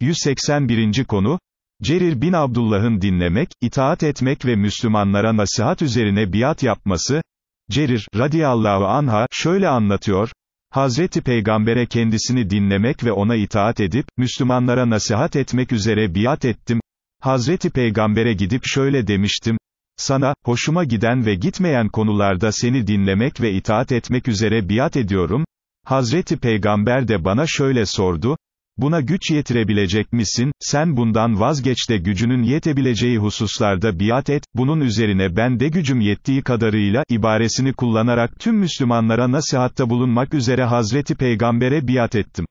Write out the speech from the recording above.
181. konu, Cerir bin Abdullah'ın dinlemek, itaat etmek ve Müslümanlara nasihat üzerine biat yapması, Cerir, radiyallahu anha, şöyle anlatıyor, Hazreti Peygamber'e kendisini dinlemek ve ona itaat edip, Müslümanlara nasihat etmek üzere biat ettim, Hazreti Peygamber'e gidip şöyle demiştim, sana, hoşuma giden ve gitmeyen konularda seni dinlemek ve itaat etmek üzere biat ediyorum, Hazreti Peygamber de bana şöyle sordu, Buna güç yetirebilecek misin, sen bundan vazgeç de gücünün yetebileceği hususlarda biat et, bunun üzerine ben de gücüm yettiği kadarıyla, ibaresini kullanarak tüm Müslümanlara nasihatta bulunmak üzere Hazreti Peygamber'e biat ettim.